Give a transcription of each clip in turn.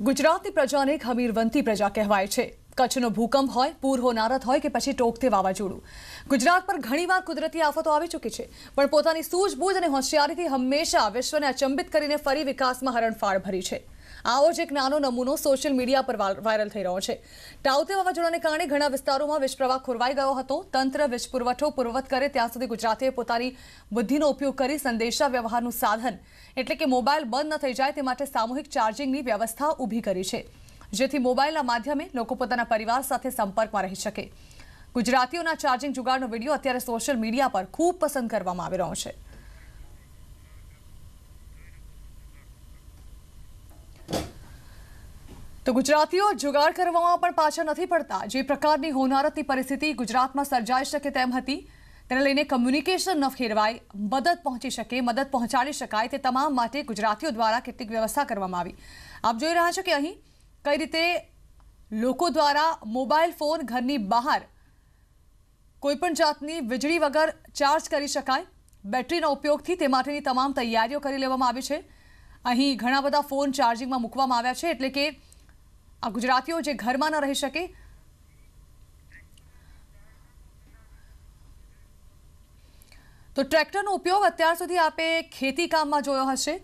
ગુજરાતની પ્રજાને ખમીરવંતી પ્રજા કહેવાય છે કચ્છનો ભૂકંપ હોય પૂર હોનારત હોય કે પછી ટોકથી વાવાઝોડું ગુજરાત પર ઘણીવાર કુદરતી આફતો આવી ચૂકી છે પણ પોતાની સૂઝબૂઝ અને હોશિયારીથી હંમેશા વિશ્વને અચંબિત કરીને ફરી વિકાસમાં હરણફાળ ભરી છે આવો જ એક નાનો નમૂનો સોશિયલ મીડિયા પર વાયરલ થઈ રહ્યો છે ટાઉતે વાવાઝોડાને કારણે ઘણા વિસ્તારોમાં વીજપ્રવાહ ખોરવાઈ ગયો હતો તંત્ર વીજ પુરવઠો પૂર્વત કરે ત્યાં સુધી ગુજરાતે પોતાની બુદ્ધિનો ઉપયોગ કરી સંદેશા વ્યવહારનું સાધન એટલે કે મોબાઈલ બંધ ન થઈ જાય તે માટે સામૂહિક ચાર્જિંગની વ્યવસ્થા ઊભી કરી છે જેથી મોબાઈલના માધ્યમે લોકો પોતાના પરિવાર સાથે સંપર્કમાં રહી શકે ગુજરાતીઓના ચાર્જિંગ જુગાડનો વિડીયો અત્યારે સોશિયલ મીડિયા પર ખૂબ પસંદ કરવામાં આવી રહ્યો છે તો ગુજરાતીઓ જુગાર કરવામાં પણ પાછળ નથી પડતા જે પ્રકારની હોનારતની પરિસ્થિતિ ગુજરાતમાં સર્જાઈ શકે તેમ હતી તેને લઈને કમ્યુનિકેશન ન ફેરવાય મદદ પહોંચી શકે મદદ પહોંચાડી શકાય તે તમામ માટે ગુજરાતીઓ દ્વારા કેટલીક વ્યવસ્થા કરવામાં આવી આપ જોઈ રહ્યા છો કે અહીં કઈ રીતે લોકો દ્વારા મોબાઈલ ફોન ઘરની બહાર કોઈપણ જાતની વીજળી વગર ચાર્જ કરી શકાય બેટરીના ઉપયોગથી તે માટેની તમામ તૈયારીઓ કરી લેવામાં આવી છે અહીં ઘણા બધા ફોન ચાર્જિંગમાં મૂકવામાં આવ્યા છે એટલે કે આ ગુજરાતીઓ જે ઘરમાં ન રહી શકે તો ટ્રેક્ટરનો ઉપયોગ અત્યાર સુધી આપે ખેતી કામમાં જોયો હશે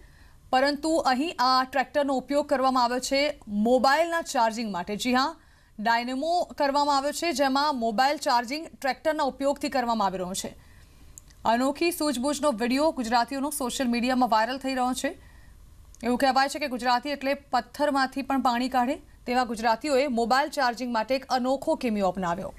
પરંતુ અહીં આ ટ્રેક્ટરનો ઉપયોગ કરવામાં આવ્યો છે મોબાઈલના ચાર્જિંગ માટે જી હા ડાયનેમો કરવામાં આવ્યો છે જેમાં મોબાઈલ ચાર્જિંગ ટ્રેક્ટરના ઉપયોગથી કરવામાં આવી રહ્યો છે અનોખી સૂઝબૂઝનો વિડીયો ગુજરાતીઓનો સોશિયલ મીડિયામાં વાયરલ થઈ રહ્યો છે એવું કહેવાય છે કે ગુજરાતી એટલે પથ્થરમાંથી પણ પાણી કાઢે તેમાં ગુજરાતીઓએ મોબાઈલ ચાર્જિંગ માટે એક અનોખો કેમિયો અપનાવ્યો